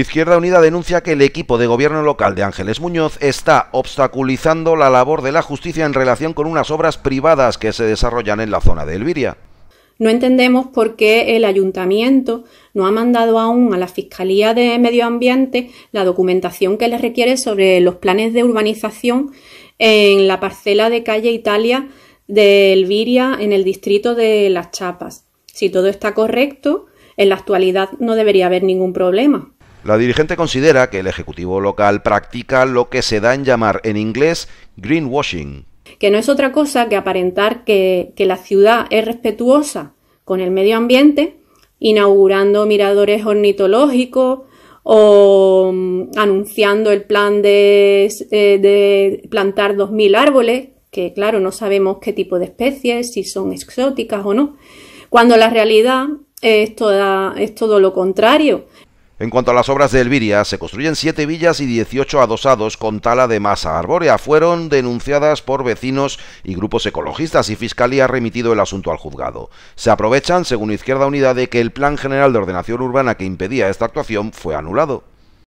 Izquierda Unida denuncia que el equipo de gobierno local de Ángeles Muñoz está obstaculizando la labor de la justicia en relación con unas obras privadas que se desarrollan en la zona de Elviria. No entendemos por qué el ayuntamiento no ha mandado aún a la Fiscalía de Medio Ambiente la documentación que le requiere sobre los planes de urbanización en la parcela de calle Italia de Elviria en el distrito de Las Chapas. Si todo está correcto, en la actualidad no debería haber ningún problema. La dirigente considera que el Ejecutivo local practica lo que se da en llamar en inglés greenwashing. Que no es otra cosa que aparentar que, que la ciudad es respetuosa con el medio ambiente, inaugurando miradores ornitológicos, o mm, anunciando el plan de, eh, de plantar 2.000 árboles, que claro, no sabemos qué tipo de especies, si son exóticas o no, cuando la realidad es, toda, es todo lo contrario. En cuanto a las obras de Elviria, se construyen siete villas y 18 adosados con tala de masa arbórea. Fueron denunciadas por vecinos y grupos ecologistas y Fiscalía ha remitido el asunto al juzgado. Se aprovechan, según Izquierda Unida, de que el Plan General de Ordenación Urbana que impedía esta actuación fue anulado.